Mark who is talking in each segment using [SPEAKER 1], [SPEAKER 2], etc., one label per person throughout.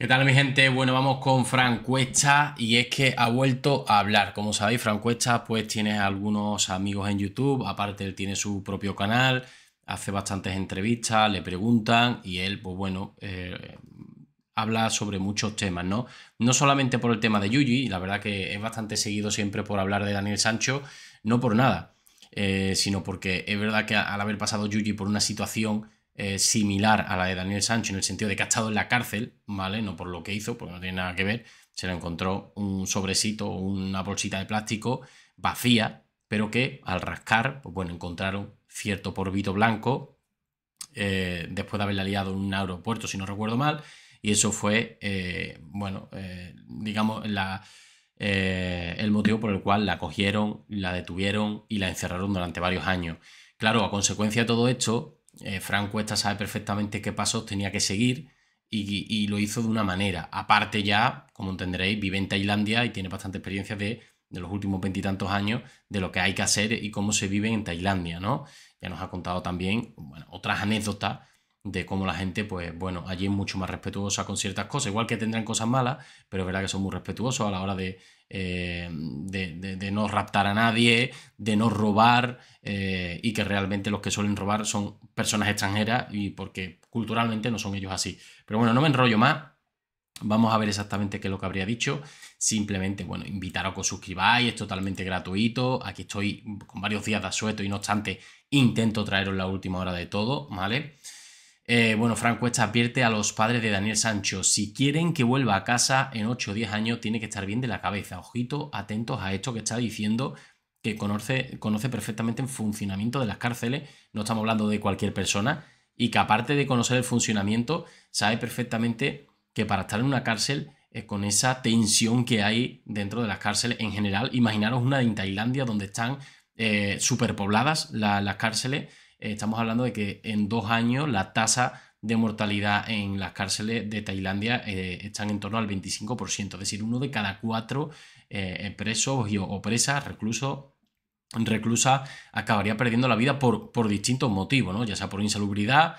[SPEAKER 1] ¿Qué tal mi gente? Bueno, vamos con Fran Cuesta y es que ha vuelto a hablar. Como sabéis, Fran Cuesta pues tiene algunos amigos en YouTube, aparte él tiene su propio canal, hace bastantes entrevistas, le preguntan y él pues bueno, eh, habla sobre muchos temas, ¿no? No solamente por el tema de Yuji, la verdad que es bastante seguido siempre por hablar de Daniel Sancho, no por nada, eh, sino porque es verdad que al haber pasado Yuji por una situación eh, similar a la de Daniel Sancho en el sentido de que ha estado en la cárcel, ¿vale? No por lo que hizo, porque no tiene nada que ver. Se le encontró un sobrecito o una bolsita de plástico vacía, pero que al rascar, pues bueno, encontraron cierto porbito blanco eh, después de haberla liado en un aeropuerto, si no recuerdo mal. Y eso fue, eh, bueno, digamos, la, el motivo por el cual la cogieron, la detuvieron y la encerraron durante varios años. Claro, a consecuencia de todo esto, eh, Frank Cuesta sabe perfectamente qué pasos tenía que seguir y, lo hizo de una manera. Aparte ya, como entenderéis, vive en Tailandia y tiene bastante experiencia de, de los últimos veintitantos años de lo que hay que hacer y cómo se vive en Tailandia, ¿no? Ya nos ha contado también otras anécdotas de cómo la gente, pues bueno, allí es mucho más respetuosa con ciertas cosas, igual que tendrán cosas malas, pero es verdad que son muy respetuosos a la hora de, eh, de, no raptar a nadie, de no robar, eh, y que realmente los que suelen robar son personas extranjeras y porque culturalmente no son ellos así. Pero bueno, no me enrollo más. Vamos a ver exactamente qué es lo que habría dicho. Simplemente, bueno, invitaros que os suscribáis, es totalmente gratuito. Aquí estoy con varios días de asueto y no obstante, intento traeros la última hora de todo, ¿vale? Eh, bueno, Franco, esta advierte a los padres de Daniel Sancho, si quieren que vuelva a casa en 8 o 10 años tiene que estar bien de la cabeza. Ojito, atentos a esto que está diciendo, que conoce, perfectamente el funcionamiento de las cárceles, no estamos hablando de cualquier persona, y que aparte de conocer el funcionamiento, sabe perfectamente que para estar en una cárcel con esa tensión que hay dentro de las cárceles en general, imaginaros una en Tailandia donde están eh, superpobladas las cárceles eh, estamos hablando de que en dos años la tasa de mortalidad en las cárceles de Tailandia eh, está en torno al 25%, es decir, uno de cada cuatro eh, presos o presas, reclusos, reclusa, acabaría perdiendo la vida por, por distintos motivos, ¿no? ya sea por insalubridad,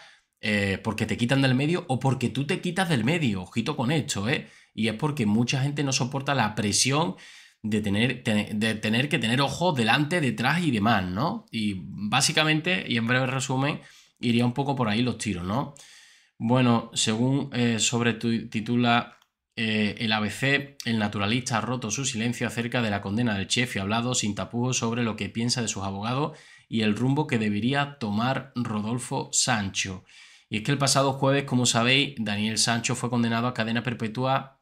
[SPEAKER 1] porque te quitan del medio o porque tú te quitas del medio, ojito con esto, ¿eh? y es porque mucha gente no soporta la presión de tener, de tener que tener ojos delante, detrás y demás, ¿no? Y básicamente, y en breve resumen, iría un poco por ahí los tiros, ¿no? Bueno, según eh, sobre titula eh, el ABC, el naturalista ha roto su silencio acerca de la condena del chef y ha hablado sin tapujos sobre lo que piensa de sus abogados y el rumbo que debería tomar Rodolfo Sancho. Y es que el pasado jueves, como sabéis, Daniel Sancho fue condenado a cadena perpetua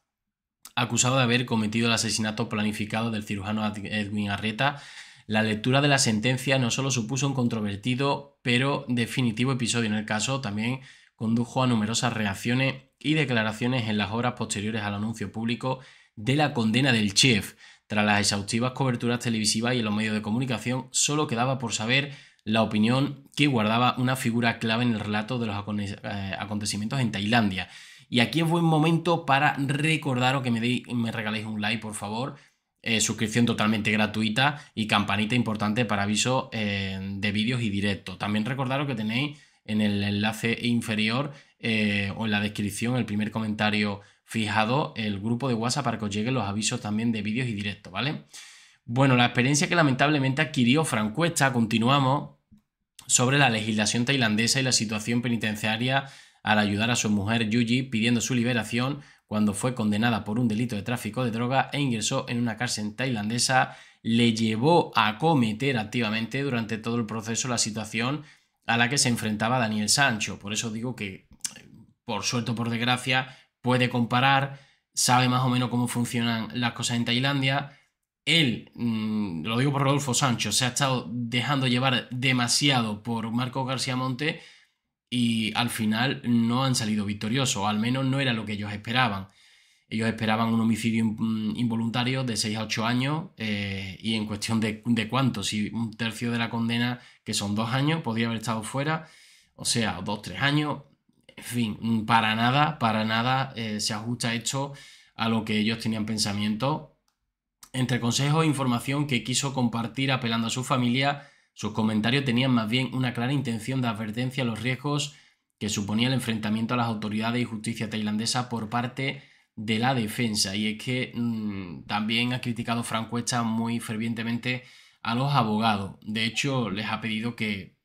[SPEAKER 1] acusado de haber cometido el asesinato planificado del cirujano Edwin Arreta. La lectura de la sentencia no solo supuso un controvertido pero definitivo episodio en el caso, también condujo a numerosas reacciones y declaraciones en las horas posteriores al anuncio público de la condena del chef. Tras las exhaustivas coberturas televisivas y en los medios de comunicación, solo quedaba por saber la opinión que guardaba una figura clave en el relato de los eh, acontecimientos en Tailandia. Y aquí es buen momento para recordaros que me, me regaléis un like, por favor. Eh, suscripción totalmente gratuita y campanita importante para avisos eh, de vídeos y directos. También recordaros que tenéis en el enlace inferior eh, o en la descripción, el primer comentario fijado, el grupo de WhatsApp para que os lleguen los avisos también de vídeos y directos, ¿vale? Bueno, la experiencia que lamentablemente adquirió Francuesta, continuamos, sobre la legislación tailandesa y la situación penitenciaria al ayudar a su mujer Yuji pidiendo su liberación cuando fue condenada por un delito de tráfico de droga e ingresó en una cárcel tailandesa, le llevó a cometer activamente durante todo el proceso la situación a la que se enfrentaba Daniel Sancho. Por eso digo que, por suerte o por desgracia, puede comparar, sabe más o menos cómo funcionan las cosas en Tailandia. Él, mm, lo digo por Rodolfo Sancho, se ha estado dejando llevar demasiado por Marco García Monte y al final no han salido victoriosos, al menos no era lo que ellos esperaban. Ellos esperaban un homicidio mm, involuntario de 6 a 8 años eh, y en cuestión de, cuánto, si un tercio de la condena, que son 2 años, podría haber estado fuera, o sea, 2, 3 años, en fin, mm, para nada, para nada eh, se ajusta esto a lo que ellos tenían pensamiento. Entre consejos e información que quiso compartir apelando a su familia, sus comentarios tenían más bien una clara intención de advertencia a los riesgos que suponía el enfrentamiento a las autoridades y justicia tailandesa por parte de la defensa. Y es que mm, también ha criticado Franco Cuesta muy fervientemente a los abogados. De hecho, les ha pedido que,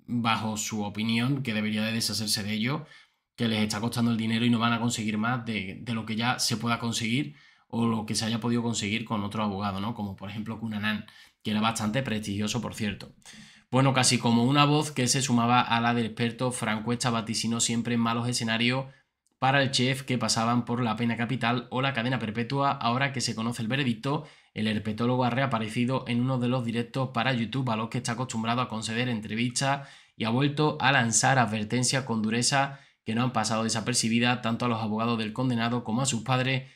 [SPEAKER 1] bajo su opinión, que debería de deshacerse de ello, que les está costando el dinero y no van a conseguir más de, de lo que ya se pueda conseguir o lo que se haya podido conseguir con otro abogado, ¿no? Como por ejemplo Cunanán, que era bastante prestigioso, por cierto. Bueno, casi como una voz que se sumaba a la del experto, Francuesta vaticinó siempre en malos escenarios para el chef que pasaban por la pena capital o la cadena perpetua. Ahora que se conoce el veredicto, el herpetólogo ha reaparecido en uno de los directos para YouTube a los que está acostumbrado a conceder entrevistas y ha vuelto a lanzar advertencias con dureza que no han pasado desapercibidas tanto a los abogados del condenado como a sus padres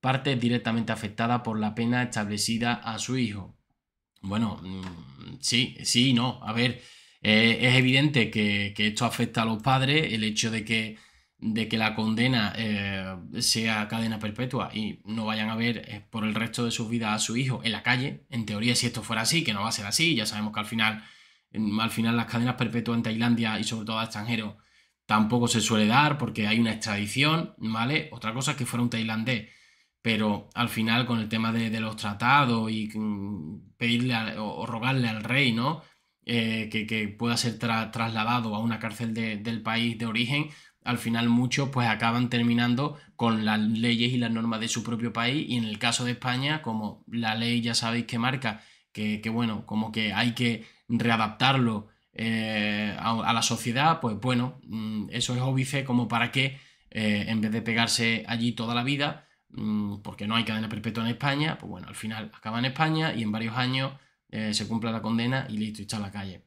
[SPEAKER 1] parte directamente afectada por la pena establecida a su hijo. Bueno, mm, sí, sí, no. A ver, eh, es evidente que, esto afecta a los padres, el hecho de que, de que la condena eh, sea cadena perpetua y no vayan a ver eh, por el resto de sus vidas a su hijo en la calle. En teoría, si esto fuera así, que no va a ser así, ya sabemos que al final, mm, al final las cadenas perpetuas en Tailandia y sobre todo a extranjeros tampoco se suele dar porque hay una extradición, ¿vale? Otra cosa es que fuera un tailandés pero al final con el tema de, los tratados y mm, pedirle o, rogarle al rey, ¿no? Eh, que, pueda ser trasladado a una cárcel del país de origen, al final muchos pues acaban terminando con las leyes y las normas de su propio país y en el caso de España, como la ley ya sabéis que marca que, bueno, como que hay que readaptarlo eh, a, la sociedad, pues bueno, mm, eso es óbice como para que eh, en vez de pegarse allí toda la vida, Mm, porque no hay cadena perpetua en España, pues bueno, al final acaba en España y en varios años eh, se cumpla la condena y listo, está a la calle.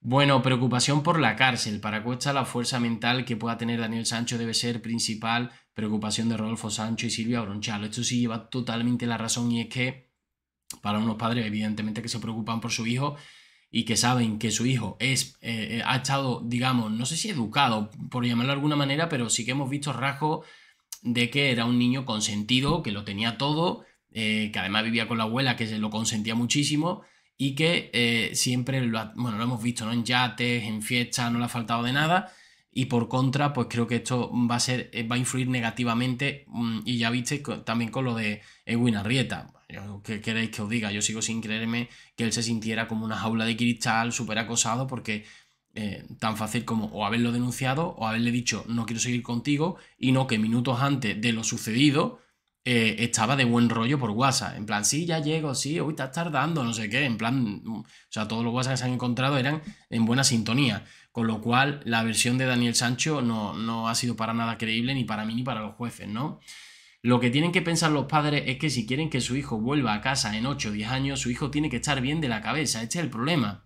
[SPEAKER 1] Bueno, preocupación por la cárcel. Para cuesta la fuerza mental que pueda tener Daniel Sancho debe ser principal preocupación de Rodolfo Sancho y Silvia Bronchalo. Esto sí lleva totalmente la razón y es que para unos padres evidentemente que se preocupan por su hijo y que saben que su hijo es, eh, eh, ha estado, digamos, no sé si educado, por llamarlo de alguna manera, pero sí que hemos visto rasgos de que era un niño consentido, que lo tenía todo, eh, que además vivía con la abuela, que se lo consentía muchísimo y que eh, siempre, lo, bueno, lo hemos visto, ¿no? En yates, en fiestas, no le ha faltado de nada. Y por contra, pues creo que esto va a ser, eh, va a influir negativamente. Mm, y ya visteis también con lo de Edwin Arrieta. ¿Qué queréis que os diga? Yo sigo sin creerme que él se sintiera como una jaula de cristal, súper acosado, porque eh, tan fácil como o haberlo denunciado o haberle dicho no quiero seguir contigo y no que minutos antes de lo sucedido eh, estaba de buen rollo por WhatsApp. En plan, sí, ya llego, sí, hoy estás tardando, no sé qué. En plan, mm, o sea, todos los WhatsApp que se han encontrado eran en buena sintonía. Con lo cual, la versión de Daniel Sancho no, no ha sido para nada creíble ni para mí ni para los jueces, ¿no? Lo que tienen que pensar los padres es que si quieren que su hijo vuelva a casa en 8 o 10 años, su hijo tiene que estar bien de la cabeza. Este es el problema.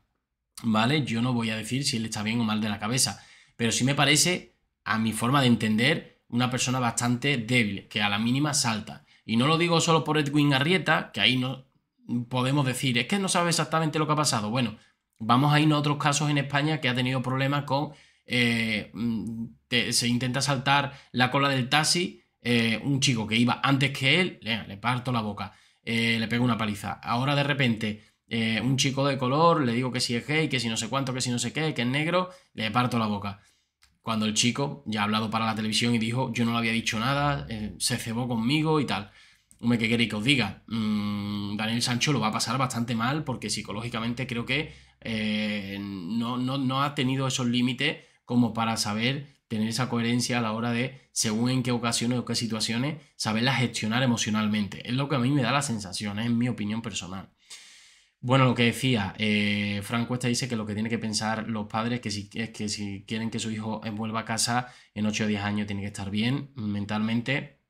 [SPEAKER 1] ¿vale? Yo no voy a decir si él está bien o mal de la cabeza, pero sí me parece, a mi forma de entender, una persona bastante débil, que a la mínima salta. Y no lo digo solo por Edwin Garrieta que ahí no podemos decir, es que no sabe exactamente lo que ha pasado. Bueno, vamos a ir a otros casos en España que ha tenido problemas con... Eh, mm, se intenta saltar la cola del taxi, eh, un chico que iba antes que él, le, le parto la boca, eh, le pego una paliza. Ahora de repente eh, un chico de color, le digo que si es gay, que si no sé cuánto, que si no sé qué, que es negro, le parto la boca. Cuando el chico ya ha hablado para la televisión y dijo, yo no le había dicho nada, eh, se cebó conmigo y tal. me ¿qué queréis que os diga? Mm, Daniel Sancho lo va a pasar bastante mal porque psicológicamente creo que eh, no, ha tenido esos límites como para saber tener esa coherencia a la hora de, según en qué ocasiones o qué situaciones, saberla gestionar emocionalmente. Es lo que a mí me da la sensación, es mi opinión personal. Bueno, lo que decía, eh, Frank Cuesta dice que lo que tienen que pensar los padres que si, es que si quieren que su hijo vuelva a casa en 8 o 10 años tiene que estar bien mentalmente.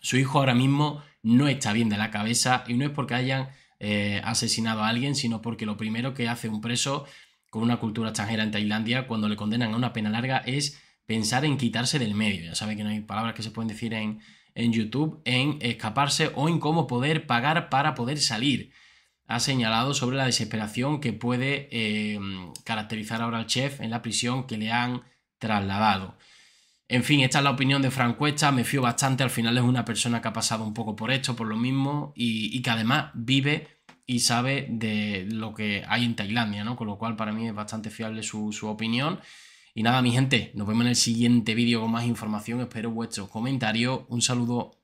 [SPEAKER 1] Su hijo ahora mismo no está bien de la cabeza y no es porque hayan eh, asesinado a alguien, sino porque lo primero que hace un preso con una cultura extranjera en Tailandia cuando le condenan a una pena larga es pensar en quitarse del medio. Ya sabe que no hay palabras que se pueden decir en, en YouTube, en escaparse o en cómo poder pagar para poder salir ha señalado sobre la desesperación que puede eh, caracterizar ahora al chef en la prisión que le han trasladado. En fin, esta es la opinión de Frank Cuesta, me fío bastante, al final es una persona que ha pasado un poco por esto, por lo mismo, y, que además vive y sabe de lo que hay en Tailandia, ¿no? Con lo cual para mí es bastante fiable su, su opinión. Y nada, mi gente, nos vemos en el siguiente vídeo con más información, espero vuestros comentarios, un saludo